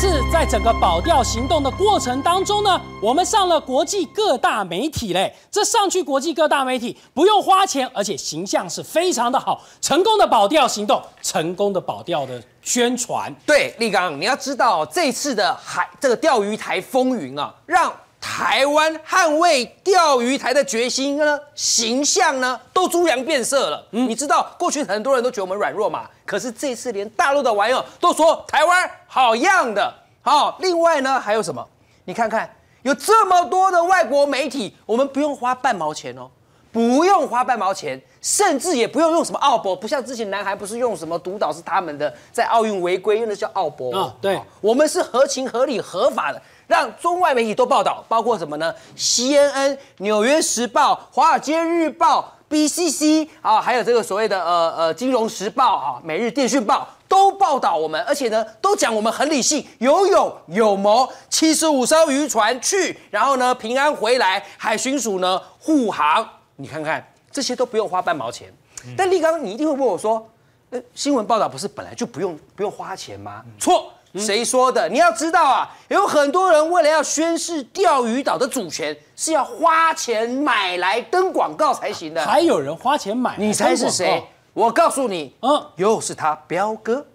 是在整个保钓行动的过程当中呢，我们上了国际各大媒体嘞。这上去国际各大媒体不用花钱，而且形象是非常的好。成功的保钓行动，成功的保钓的宣传。对，立刚，你要知道这次的海这个钓鱼台风云啊，让。台湾捍卫钓鱼台的决心呢？形象呢？都猪羊变色了。嗯，你知道过去很多人都觉得我们软弱嘛？可是这次连大陆的网友都说台湾好样的好，另外呢，还有什么？你看看，有这么多的外国媒体，我们不用花半毛钱哦，不用花半毛钱，甚至也不用用什么奥博，不像之前男孩不是用什么独岛是他们的，在奥运违规用的叫奥博啊？对，我们是合情合理合法的。让中外媒体都报道，包括什么呢？C N N、纽约时报、华尔街日报、B C C 啊，还有这个所谓的呃呃金融时报啊、每日电讯报都报道我们，而且呢，都讲我们很理性、有勇有谋，七十五艘渔船去，然后呢平安回来，海巡署呢护航。你看看，这些都不用花半毛钱。但立刚，你一定会问我说，呃，新闻报道不是本来就不用不用花钱吗？错。谁说的？你要知道啊，有很多人为了要宣示钓鱼岛的主权，是要花钱买来登广告才行的。还有人花钱买，你猜是谁？我告诉你，嗯，又是他，彪哥。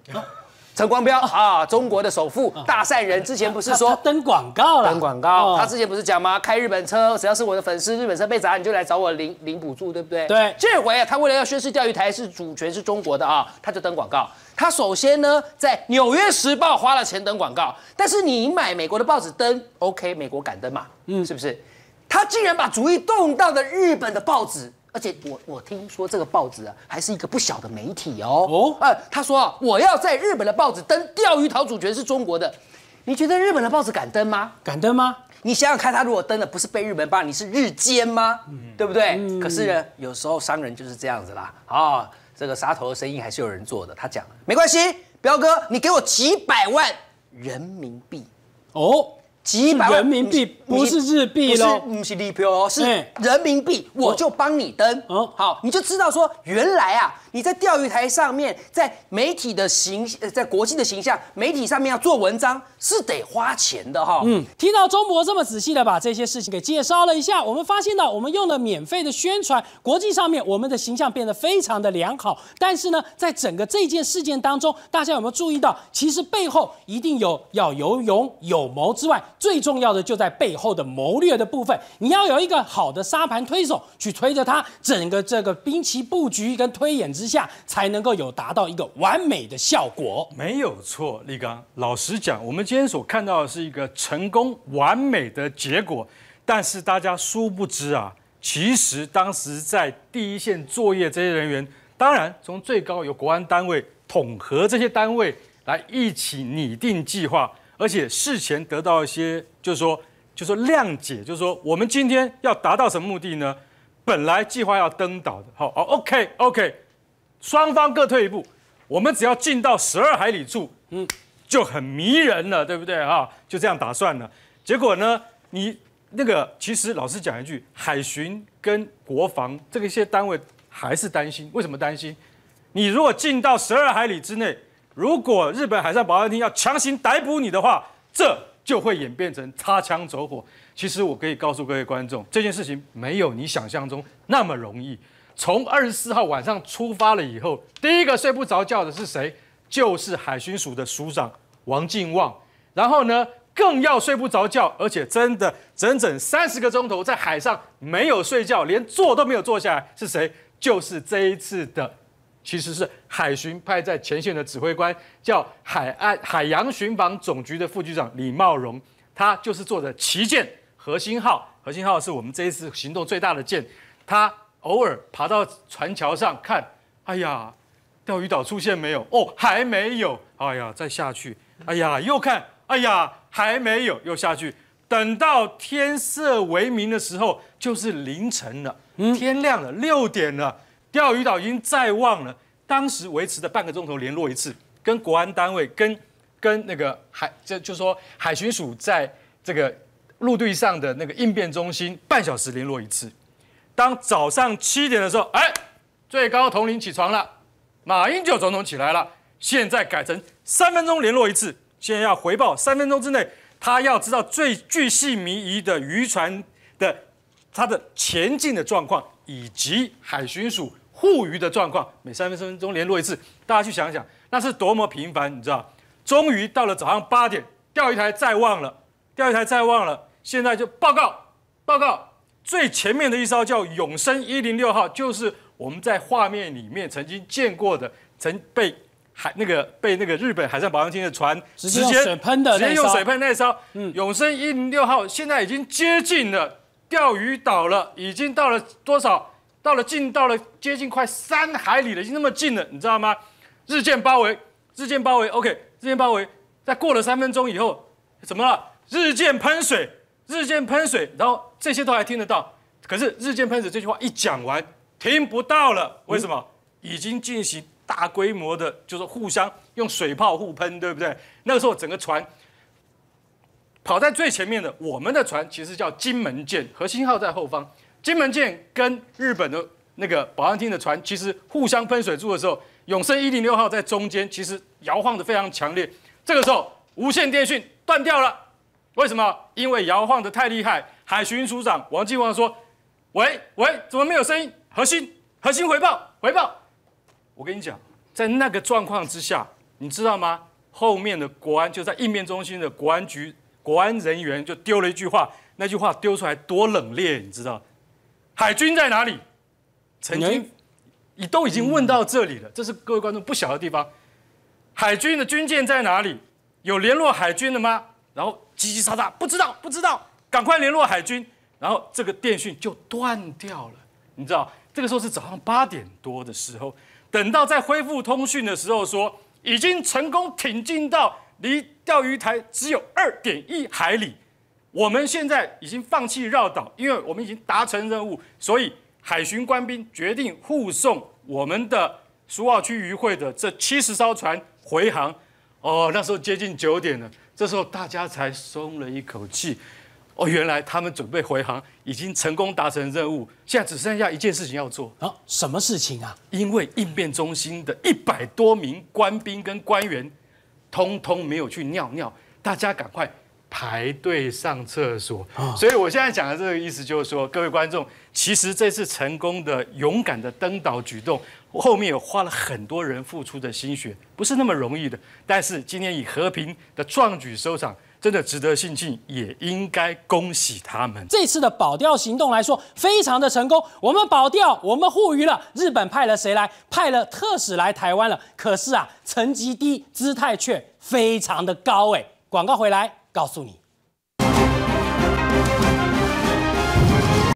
陈光标啊，中国的首富、大善人，之前不是说登广告了？登广告，他之前不是讲吗？开日本车，只要是我的粉丝，日本车被砸，你就来找我领领补助，对不对？对。这回啊，他为了要宣示钓鱼台是主权是中国的啊，他就登广告。他首先呢，在《纽约时报》花了钱登广告，但是你买美国的报纸登，OK，美国敢登嘛？嗯，是不是？他竟然把主意动到了日本的报纸。而且我我听说这个报纸啊，还是一个不小的媒体哦。哦，他说啊，我要在日本的报纸登钓鱼岛主权是中国的，你觉得日本的报纸敢登吗？敢登吗？你想想看，他如果登了，不是被日本霸，你是日奸吗？嗯，对不对？可是呢，有时候商人就是这样子啦。啊，这个杀头的生意还是有人做的。他讲没关系，彪哥，你给我几百万人民币哦。几百人民币不是日币不是日比是人民币，我就帮你登。嗯，好，你就知道说，原来啊，你在钓鱼台上面，在媒体的形，在国际的形象，媒体上面要做文章是得花钱的哈。嗯，听到中博这么仔细的把这些事情给介绍了一下，我们发现到我们用了免费的宣传，国际上面我们的形象变得非常的良好。但是呢，在整个这件事件当中，大家有没有注意到，其实背后一定有要有勇有谋之外。最重要的就在背后的谋略的部分，你要有一个好的沙盘推手去推着它，整个这个兵棋布局跟推演之下，才能够有达到一个完美的效果。没有错，立刚。老实讲，我们今天所看到的是一个成功完美的结果，但是大家殊不知啊，其实当时在第一线作业这些人员，当然从最高由国安单位统合这些单位来一起拟定计划。而且事前得到一些，就是说，就是说谅解，就是说，我们今天要达到什么目的呢？本来计划要登岛的，好，哦，OK，OK，双方各退一步，我们只要进到十二海里处，嗯，就很迷人了，对不对啊？就这样打算了。结果呢，你那个其实老实讲一句，海巡跟国防这个一些单位还是担心，为什么担心？你如果进到十二海里之内。如果日本海上保安厅要强行逮捕你的话，这就会演变成擦枪走火。其实我可以告诉各位观众，这件事情没有你想象中那么容易。从二十四号晚上出发了以后，第一个睡不着觉的是谁？就是海巡署的署长王进旺。然后呢，更要睡不着觉，而且真的整整三十个钟头在海上没有睡觉，连坐都没有坐下来。是谁？就是这一次的。其实是海巡派在前线的指挥官，叫海岸海洋巡防总局的副局长李茂荣，他就是坐着旗舰核心号，核心号是我们这一次行动最大的舰，他偶尔爬到船桥上看，哎呀，钓鱼岛出现没有？哦，还没有。哎呀，再下去。哎呀，又看。哎呀，还没有。又下去。等到天色为明的时候，就是凌晨了，天亮了，六点了。钓鱼岛已经在望了。当时维持的半个钟头联络一次，跟国安单位、跟跟那个海，这就说海巡署在这个陆地上的那个应变中心，半小时联络一次。当早上七点的时候，哎，最高统领起床了，马英九总统起来了。现在改成三分钟联络一次，现在要回报三分钟之内，他要知道最具细迷疑的渔船的它的前进的状况，以及海巡署。互娱的状况，每三分分钟联络一次，大家去想想，那是多么频繁，你知道？终于到了早上八点，钓鱼台再望了，钓鱼台再望了，现在就报告，报告，最前面的一艘叫永生一零六号，就是我们在画面里面曾经见过的，曾被海那个被那个日本海上保安厅的船直接直接用水喷那艘，永生一零六号现在已经接近了钓鱼岛了，已经到了多少？到了近，到了接近快三海里了，已经那么近了，你知道吗？日渐包围，日渐包围，OK，日渐包围。在过了三分钟以后，怎么了？日渐喷水，日渐喷水，然后这些都还听得到，可是日渐喷水这句话一讲完，听不到了。为什么？已经进行大规模的，就是互相用水炮互喷，对不对？那个时候整个船跑在最前面的，我们的船其实叫金门舰，核心号在后方。金门舰跟日本的那个保安厅的船其实互相喷水柱的时候，永盛一零六号在中间其实摇晃的非常强烈。这个时候无线电讯断掉了，为什么？因为摇晃的太厉害。海巡署长王继旺说：“喂喂，怎么没有声音？核心，核心回报，回报。”我跟你讲，在那个状况之下，你知道吗？后面的国安就在应变中心的国安局国安人员就丢了一句话，那句话丢出来多冷冽，你知道？海军在哪里？曾经，你都已经问到这里了，这是各位观众不小的地方。海军的军舰在哪里？有联络海军的吗？然后叽叽喳喳，不知道，不知道，赶快联络海军。然后这个电讯就断掉了。你知道，这个时候是早上八点多的时候。等到在恢复通讯的时候，说已经成功挺进到离钓鱼台只有二点一海里。我们现在已经放弃绕岛，因为我们已经达成任务，所以海巡官兵决定护送我们的苏澳区渔会的这七十艘船回航。哦，那时候接近九点了，这时候大家才松了一口气。哦，原来他们准备回航，已经成功达成任务，现在只剩下一件事情要做。啊，什么事情啊？因为应变中心的一百多名官兵跟官员，通通没有去尿尿，大家赶快。排队上厕所，所以我现在讲的这个意思就是说，各位观众，其实这次成功的勇敢的登岛举动，后面有花了很多人付出的心血，不是那么容易的。但是今天以和平的壮举收场，真的值得庆幸，也应该恭喜他们。这次的保钓行动来说，非常的成功。我们保钓，我们护渔了。日本派了谁来？派了特使来台湾了。可是啊，成绩低，姿态却非常的高。哎，广告回来。告诉你。